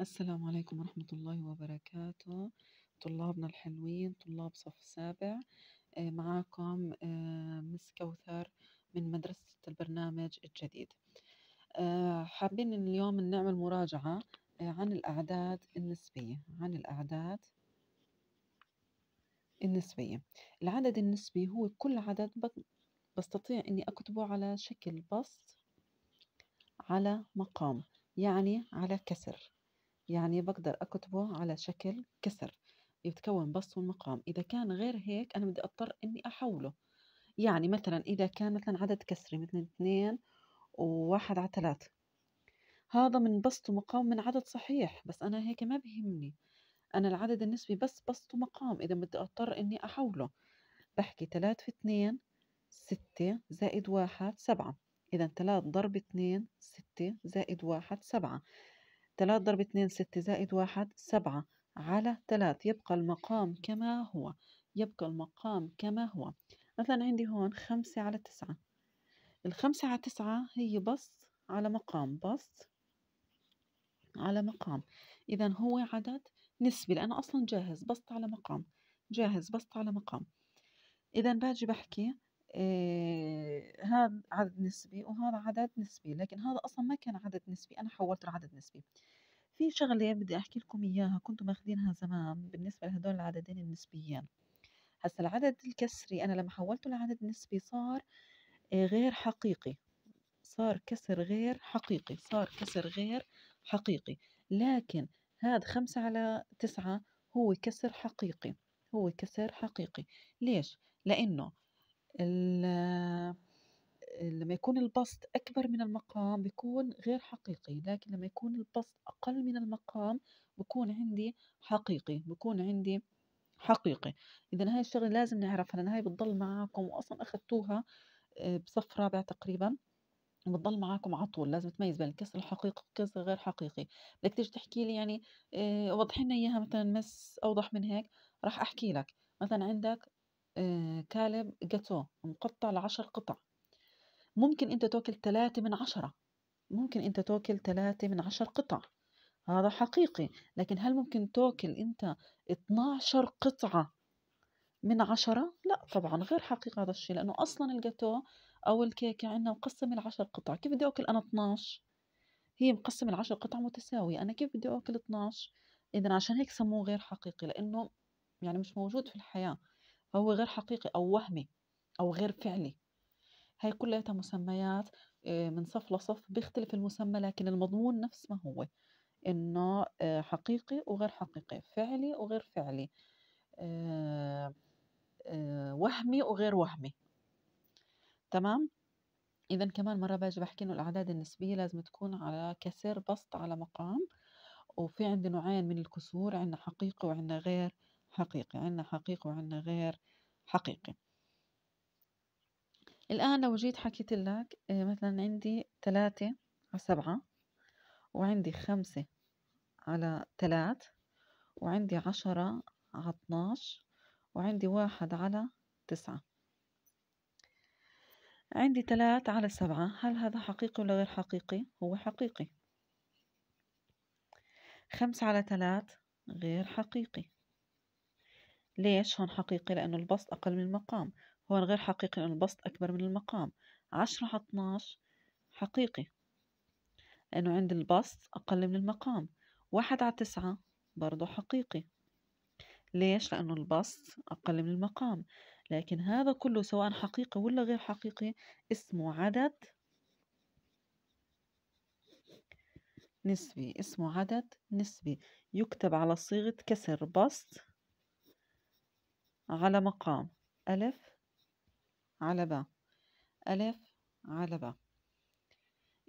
السلام عليكم ورحمة الله وبركاته طلابنا الحلوين طلاب صف سابع آه، معاكم آه، مس كوثر من مدرسة البرنامج الجديد آه، حابين اليوم نعمل مراجعة عن الأعداد النسبية عن الأعداد النسبية العدد النسبي هو كل عدد بستطيع أني أكتبه على شكل بسط على مقام يعني على كسر يعني بقدر أكتبه على شكل كسر يتكون بسط والمقام إذا كان غير هيك أنا بدي أضطر إني أحوله يعني مثلا إذا كان مثلا عدد كسري مثل اثنين وواحد على ثلاثة هذا من بسط ومقام من عدد صحيح بس أنا هيك ما بهمني أنا العدد النسبي بس بسط ومقام إذا بدي أضطر إني أحوله بحكي ثلاث في اثنين ستة زائد واحد سبعة إذا ثلاث ضرب اثنين ستة زائد واحد سبعة 3 ضرب 2 6 زائد 1 7 على 3 يبقى المقام كما هو يبقى المقام كما هو مثلا عندي هون 5 على 9 ال 5 على 9 هي بسط على مقام بسط على مقام إذا هو عدد نسبي لأنه أصلا جاهز بسط على مقام جاهز بسط على مقام إذا باجي بحكي إيه هذا عدد نسبي وهذا عدد نسبي لكن هذا أصلا ما كان عدد نسبي أنا حولته لعدد نسبي في شغلة بدي أحكي لكم إياها كنت ماخدينها زمان بالنسبة لهدول العددين النسبيين هسا العدد الكسري أنا لما حولته لعدد نسبي صار آه، غير حقيقي صار كسر غير حقيقي صار كسر غير حقيقي لكن هذا خمسة على تسعة هو كسر حقيقي هو كسر حقيقي ليش؟ لأنه لما يكون البسط أكبر من المقام بيكون غير حقيقي لكن لما يكون البسط أقل من المقام بكون عندي حقيقي بكون عندي حقيقي إذا هاي الشغلة لازم نعرفها لأن هاي بتضل معاكم وأصلا أخذتوها آه، بصف رابع تقريبا بتضل معاكم على طول لازم تميز بين الكسر الحقيقي والكسر غير حقيقي بدك تيجي تحكي لي يعني آه، وضح لنا اياها مثلا مس اوضح من هيك راح احكي لك مثلا عندك آه، كالب جاتو مقطع لعشر قطع ممكن أنت تاكل ثلاثة من عشرة ممكن أنت تاكل ثلاثة من عشر قطع هذا حقيقي لكن هل ممكن تاكل أنت 12 قطعة من عشرة لا طبعا غير حقيقي هذا الشيء لأنه أصلا الجاتو أو الكيكة عندنا مقسم العشر قطع كيف بدي أكل أنا 12 هي مقسم العشر قطع متساوية أنا كيف بدي أكل 12 إذا عشان هيك سموه غير حقيقي لأنه يعني مش موجود في الحياة فهو غير حقيقي أو وهمي أو غير فعلي هاي كلياتها مسميات آه، من صف لصف بيختلف المسمى لكن المضمون نفس ما هو إنه آه، حقيقي وغير حقيقي فعلي وغير فعلي آه، وهمي وغير وهمي تمام إذا كمان مرة باجي بحكي إنه الأعداد النسبية لازم تكون على كسر بسط على مقام وفي عندي نوعين من الكسور عندنا حقيقي وعندنا غير حقيقي عندنا حقيقي وعندنا غير حقيقي الآن لو جيت حكيت لك آه، مثلا عندي ثلاثة على سبعة وعندي خمسة على ثلاث وعندي عشرة على اتناش وعندي واحد على تسعة عندي ثلاث على سبعة هل هذا حقيقي ولا غير حقيقي؟ هو حقيقي خمسة على ثلاث غير حقيقي ليش هون حقيقي؟ لأنه البسط أقل من المقام هو غير حقيقي أن البسط أكبر من المقام عشرة على اتناش حقيقي لأنه عند البسط أقل من المقام واحد على تسعة برضه حقيقي ليش؟ لأنه البسط أقل من المقام لكن هذا كله سواء حقيقي ولا غير حقيقي اسمه عدد نسبي اسمه عدد نسبي يكتب على صيغة كسر بسط على مقام ألف على باء ألف على باء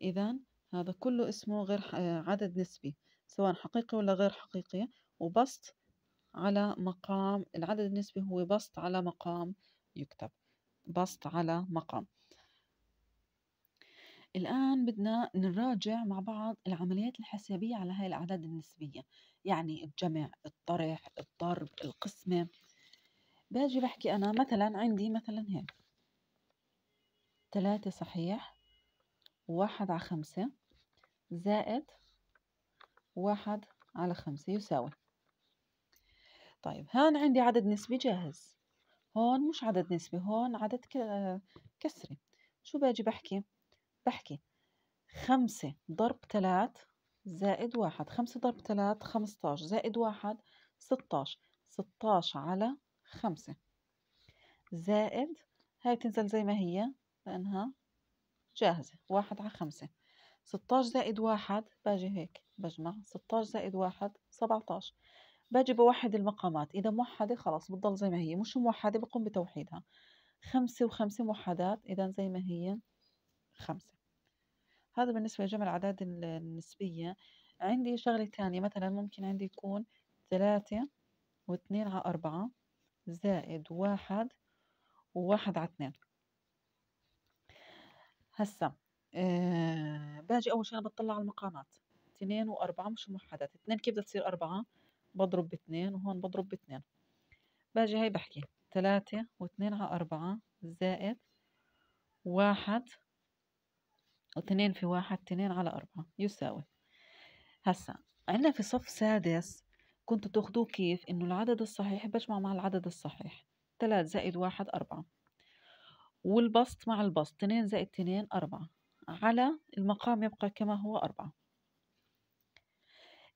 إذا هذا كله اسمه غير عدد نسبي سواء حقيقي ولا غير حقيقي وبسط على مقام العدد النسبي هو بسط على مقام يكتب بسط على مقام الآن بدنا نراجع مع بعض العمليات الحسابية على هاي الأعداد النسبية يعني الجمع الطرح الضرب القسمة باجي بحكي أنا مثلا عندي مثلا هيك تلاتة صحيح واحد على خمسة زائد واحد على خمسة يساوي طيب هون عندي عدد نسبي جاهز هون مش عدد نسبي هون عدد كسري شو باجي بحكي بحكي خمسة ضرب تلات زائد واحد خمسة ضرب تلات خمستاش زائد واحد ستاش ستاش على خمسة زائد هاي تنزل زي ما هي لأنها جاهزة واحد على خمسة ستاش زائد واحد باجي هيك بجمع ستاش زائد واحد سبعتاش باجي بوحد المقامات إذا موحدة خلاص بتضل زي ما هي مش موحدة بقوم بتوحيدها خمسة وخمسة موحدات إذا زي ما هي خمسة هذا بالنسبة لجمع الأعداد النسبية عندي شغلة تانية مثلا ممكن عندي يكون ثلاثة واثنين على أربعة زائد واحد وواحد على اثنين هسا آه باجي اول شي انا بطلع على المقامات اثنين واربعة مش موحدات اثنين كيف بدها تصير اربعة بضرب باثنين وهون بضرب باثنين باجي هاي بحكي ثلاثة واثنين على أربعة زائد واحد واثنين في واحد اثنين على أربعة يساوي هسا عندنا في صف سادس كنتوا تاخدوه كيف إنه العدد الصحيح بجمع مع العدد الصحيح ثلاث زائد واحد أربعة والبسط مع البسط 2 زائد 2 4 على المقام يبقى كما هو 4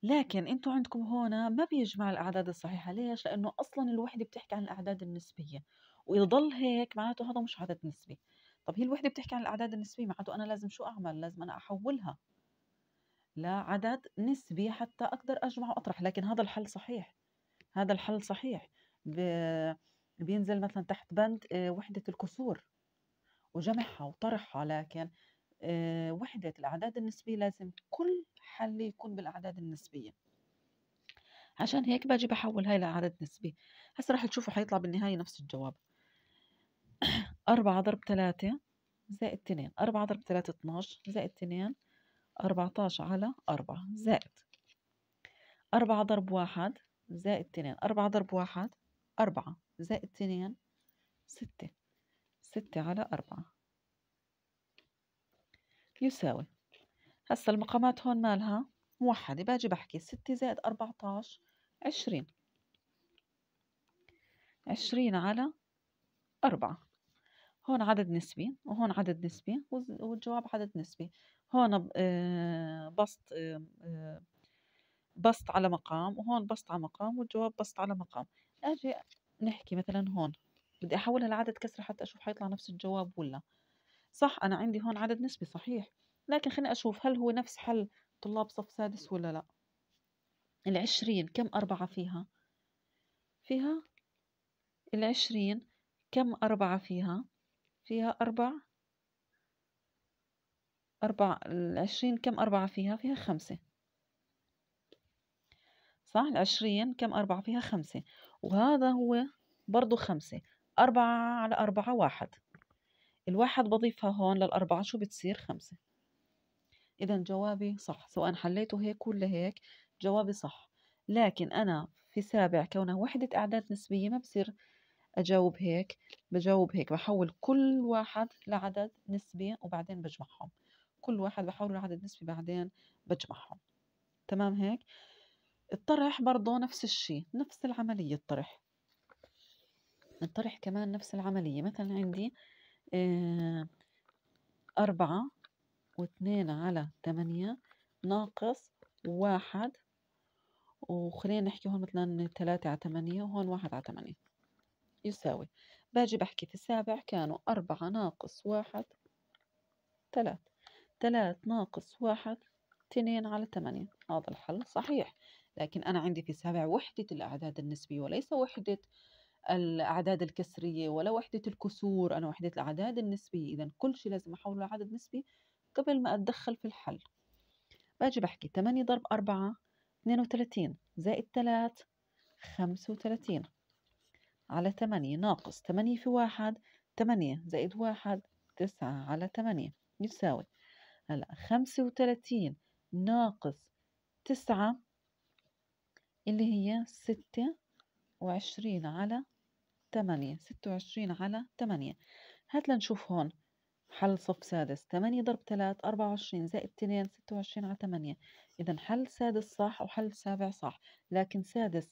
لكن انتوا عندكم هون ما بيجمع الأعداد الصحيحة ليش؟ لأنه أصلا الوحدة بتحكي عن الأعداد النسبية وإذا ضل هيك معناته هذا مش عدد نسبي طب هي الوحدة بتحكي عن الأعداد النسبية معناته أنا لازم شو أعمل؟ لازم أنا أحولها لعدد نسبي حتى أقدر أجمع وأطرح لكن هذا الحل صحيح هذا الحل صحيح بينزل مثلا تحت بند آه، وحدة الكسور وجمعها وطرحها لكن وحدة الأعداد النسبية لازم كل حل يكون بالأعداد النسبية عشان هيك باجي بحول هاي لأعداد نسبية هسا راح تشوفوا حيطلع بالنهاية نفس الجواب أربعة ضرب ثلاثة زائد اثنين أربعة ضرب ثلاثة اتناش زائد اثنين أربعتاش على أربعة زائد أربعة ضرب واحد زائد اثنين أربعة ضرب واحد أربعة زائد اثنين ستة ستة على أربعة يساوي هسا المقامات هون مالها موحدة باجي بحكي ستة زائد أربعتاش عشرين عشرين على أربعة هون عدد نسبي وهون عدد نسبي والجواب عدد نسبي هون آه، بسط آه، آه، بسط على مقام وهون بسط على مقام والجواب بسط على مقام اجي نحكي مثلا هون بدي احولها لعدد كسر حتى اشوف حيطلع نفس الجواب ولا صح انا عندي هون عدد نسبي صحيح لكن خليني اشوف هل هو نفس حل طلاب صف سادس ولا لا العشرين كم أربعة فيها فيها العشرين كم أربعة فيها فيها أربع أربع العشرين كم أربعة فيها فيها خمسة صح العشرين كم أربعة فيها خمسة وهذا هو برضو خمسة أربعة على أربعة واحد الواحد بضيفها هون للأربعة شو بتصير خمسة إذا جوابي صح سواء حليته هيك ولا هيك جوابي صح لكن أنا في سابع كونها وحدة أعداد نسبية ما بصير أجاوب هيك بجاوب هيك بحول كل واحد لعدد نسبي وبعدين بجمعهم كل واحد بحوله لعدد نسبي بعدين بجمعهم تمام هيك الطرح برضه نفس الشيء نفس العملية الطرح نطرح كمان نفس العملية مثلا عندي آه، أربعة واثنين على ثمانية ناقص واحد وخلينا نحكي هون مثلا ثلاثة على ثمانية وهون واحد على ثمانية يساوي باجي بحكي في السابع كانوا أربعة ناقص واحد ثلاث ثلاث ناقص واحد اثنين على ثمانية هذا الحل صحيح لكن أنا عندي في السابع وحدة الأعداد النسبية وليس وحدة الأعداد الكسرية ولا وحدة الكسور أنا وحدة الأعداد النسبية إذا كل شيء لازم أحوله لعدد نسبي قبل ما أتدخل في الحل باجي بحكي 8 ضرب 4 32 زائد 3 35 على 8 ناقص 8 في 1 8 زائد 1 9 على 8 يساوي هلا 35 ناقص 9 اللي هي 26 على 8 26 على 8 هات لنشوف هون حل صف سادس 8 ضرب 3 24 زائد 2 26 على 8 اذا حل سادس صح وحل سابع صح لكن سادس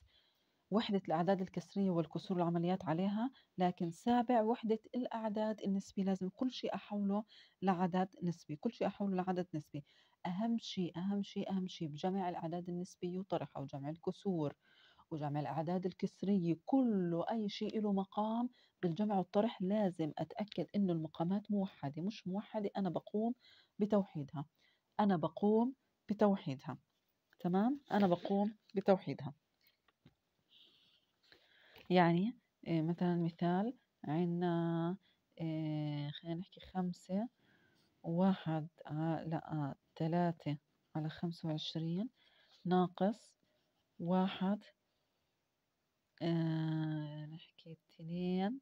وحدة الأعداد الكسرية والكسور العمليات عليها لكن سابع وحدة الأعداد النسبية لازم كل شيء أحوله لعدد نسبي كل شيء أحوله لعدد نسبي أهم شيء أهم شيء أهم شيء بجمع الأعداد النسبية وطرحها وجمع الكسور وجمع الأعداد الكسرية كله أي شيء له مقام بالجمع والطرح لازم أتأكد إنه المقامات موحدة مش موحدة أنا بقوم بتوحيدها أنا بقوم بتوحيدها تمام أنا بقوم بتوحيدها يعني آه، مثلا مثال عنا آه، خلينا نحكي خمسة واحد على آه، ثلاثة على خمسة وعشرين ناقص واحد آه، نحكي اثنين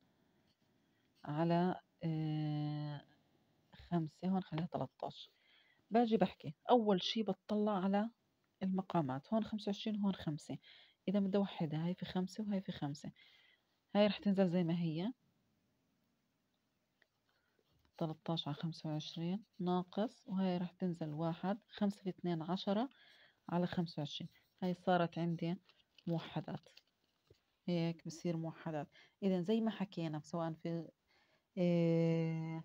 على آه، خمسة هون خليها 13 باجي بحكي أول شي بطلع على المقامات هون 25 هون خمسة إذا بدي أوحدها هاي في خمسة وهاي في خمسة هاي رح تنزل زي ما هي 13 على 25 ناقص وهي رح تنزل واحد خمسة في اثنين عشرة على 25 هاي صارت عندي موحدات هيك بصير موحدات إذا زي ما حكينا سواء في آه،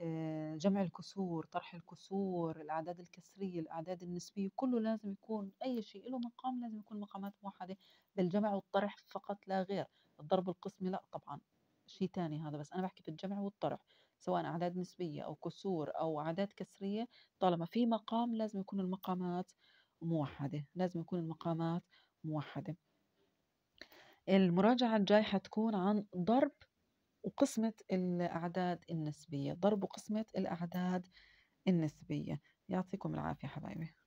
آه، جمع الكسور طرح الكسور الأعداد الكسرية الأعداد النسبية كله لازم يكون أي شيء له مقام لازم يكون مقامات موحدة بالجمع والطرح فقط لا غير الضرب القسمي لا طبعا شيء ثاني هذا بس أنا بحكي بالجمع والطرح سواء أعداد نسبية أو كسور أو أعداد كسرية طالما في مقام لازم يكون المقامات موحدة لازم يكون المقامات موحدة المراجعة الجاي حتكون عن ضرب وقسمة الأعداد النسبية ضرب وقسمة الأعداد النسبية يعطيكم العافية حبايبي